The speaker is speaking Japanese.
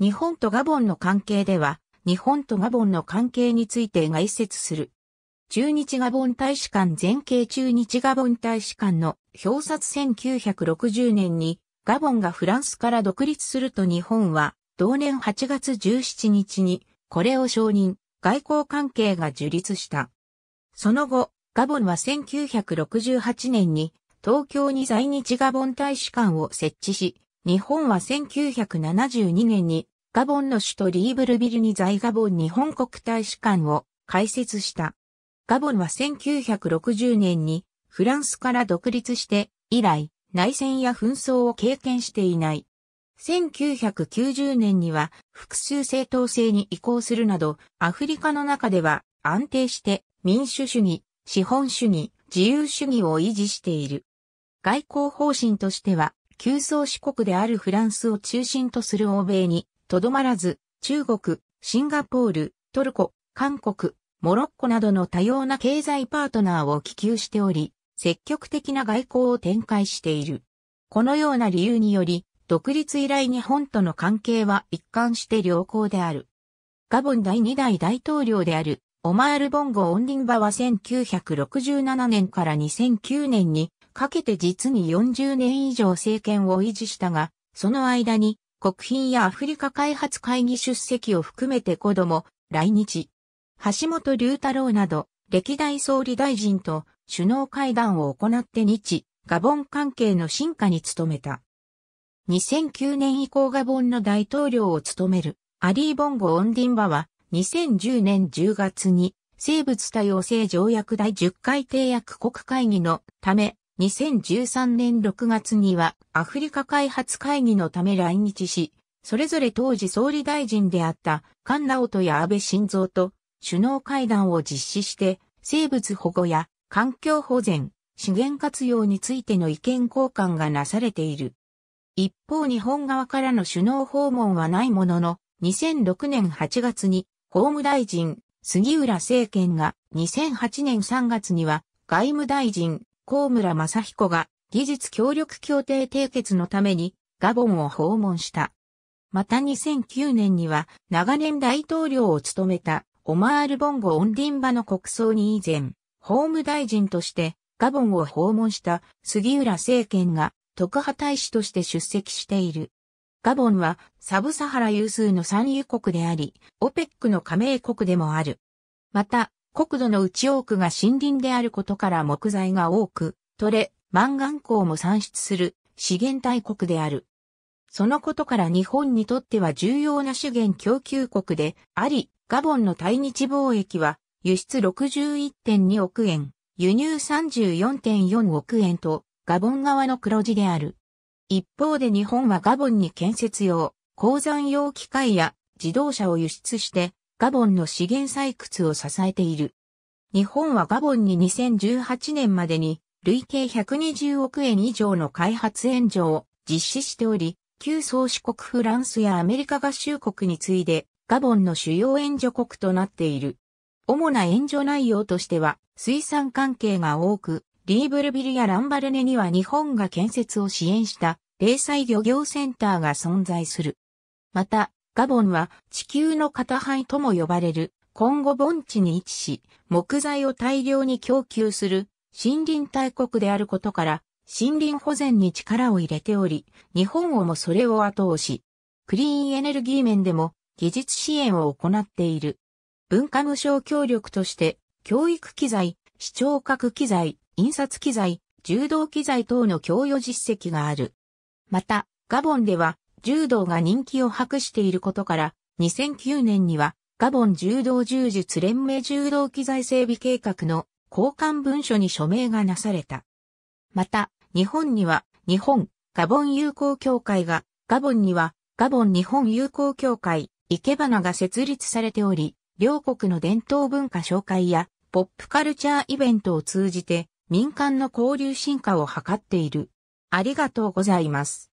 日本とガボンの関係では、日本とガボンの関係について概説する。中日ガボン大使館前景中日ガボン大使館の表札1960年にガボンがフランスから独立すると日本は同年8月17日にこれを承認、外交関係が樹立した。その後、ガボンは1968年に東京に在日ガボン大使館を設置し、日本は1972年にガボンの首都リーブルビルに在ガボン日本国大使館を開設した。ガボンは1960年にフランスから独立して以来内戦や紛争を経験していない。1990年には複数政党制に移行するなどアフリカの中では安定して民主主義、資本主義、自由主義を維持している。外交方針としては、急走四国であるフランスを中心とする欧米にとどまらず、中国、シンガポール、トルコ、韓国、モロッコなどの多様な経済パートナーを希求しており、積極的な外交を展開している。このような理由により、独立以来日本との関係は一貫して良好である。ガボン第2代大統領である、オマール・ボンゴ・オンリンバは1967年から2009年にかけて実に40年以上政権を維持したが、その間に国賓やアフリカ開発会議出席を含めて子供、来日、橋本龍太郎など、歴代総理大臣と首脳会談を行って日、ガボン関係の進化に努めた。2009年以降ガボンの大統領を務めるアリー・ボンゴ・オンディンバは2010年10月に生物多様性条約第10回締約国会議のため2013年6月にはアフリカ開発会議のため来日し、それぞれ当時総理大臣であった菅直人や安倍晋三と首脳会談を実施して生物保護や環境保全、資源活用についての意見交換がなされている。一方日本側からの首脳訪問はないものの、2006年8月に法務大臣杉浦政権が2008年3月には外務大臣高村正彦が技術協力協定締結のためにガボンを訪問した。また2009年には長年大統領を務めたオマール・ボンゴ・オンディンバの国葬に以前、法務大臣としてガボンを訪問した杉浦政権が特派大使として出席している。ガボンはサブサハラ有数の産油国であり、オペックの加盟国でもある。また、国土の内多くが森林であることから木材が多く、取れ、マンガンも産出する資源大国である。そのことから日本にとっては重要な資源供給国であり、ガボンの対日貿易は輸出61.2億円、輸入34.4億円とガボン側の黒字である。一方で日本はガボンに建設用、鉱山用機械や自動車を輸出してガボンの資源採掘を支えている。日本はガボンに2018年までに累計120億円以上の開発援助を実施しており、旧宗主国フランスやアメリカ合衆国に次いでガボンの主要援助国となっている。主な援助内容としては水産関係が多く、リーブルビルやランバルネには日本が建設を支援した零細漁業センターが存在する。また、ガボンは地球の片範とも呼ばれるコンゴ盆地に位置し、木材を大量に供給する森林大国であることから、森林保全に力を入れており、日本をもそれを後押し、クリーンエネルギー面でも技術支援を行っている。文化無償協力として、教育機材、視聴覚機材、印刷機材、柔道機材等の供与実績がある。また、ガボンでは柔道が人気を博していることから、2009年にはガボン柔道柔術連盟柔道機材整備計画の交換文書に署名がなされた。また、日本には日本ガボン友好協会が、ガボンにはガボン日本友好協会、生け花が設立されており、両国の伝統文化紹介やポップカルチャーイベントを通じて民間の交流進化を図っている。ありがとうございます。